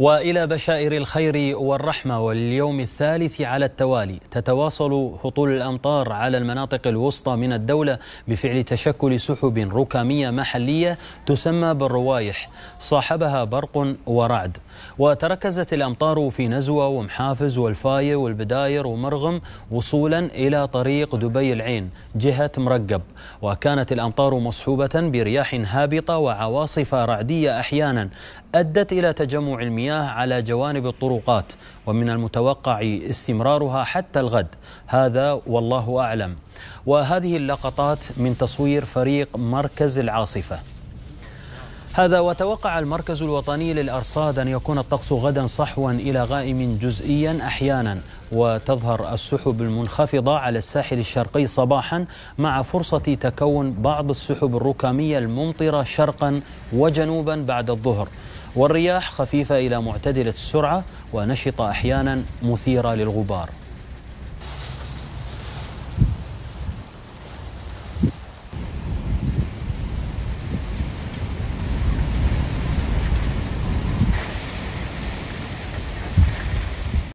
والى بشائر الخير والرحمه واليوم الثالث على التوالي تتواصل هطول الامطار على المناطق الوسطى من الدوله بفعل تشكل سحب ركاميه محليه تسمى بالروايح صاحبها برق ورعد وتركزت الامطار في نزوه ومحافز والفايه والبداير ومرغم وصولا الى طريق دبي العين جهه مرقب وكانت الامطار مصحوبه برياح هابطه وعواصف رعديه احيانا ادت الى تجمع المياه المياه على جوانب الطرقات ومن المتوقع استمرارها حتى الغد هذا والله أعلم وهذه اللقطات من تصوير فريق مركز العاصفة هذا وتوقع المركز الوطني للأرصاد أن يكون الطقس غدا صحوا إلى غائم جزئيا أحيانا وتظهر السحب المنخفضة على الساحل الشرقي صباحا مع فرصة تكون بعض السحب الركامية الممطرة شرقا وجنوبا بعد الظهر والرياح خفيفة إلى معتدلة السرعة ونشطة أحيانا مثيرة للغبار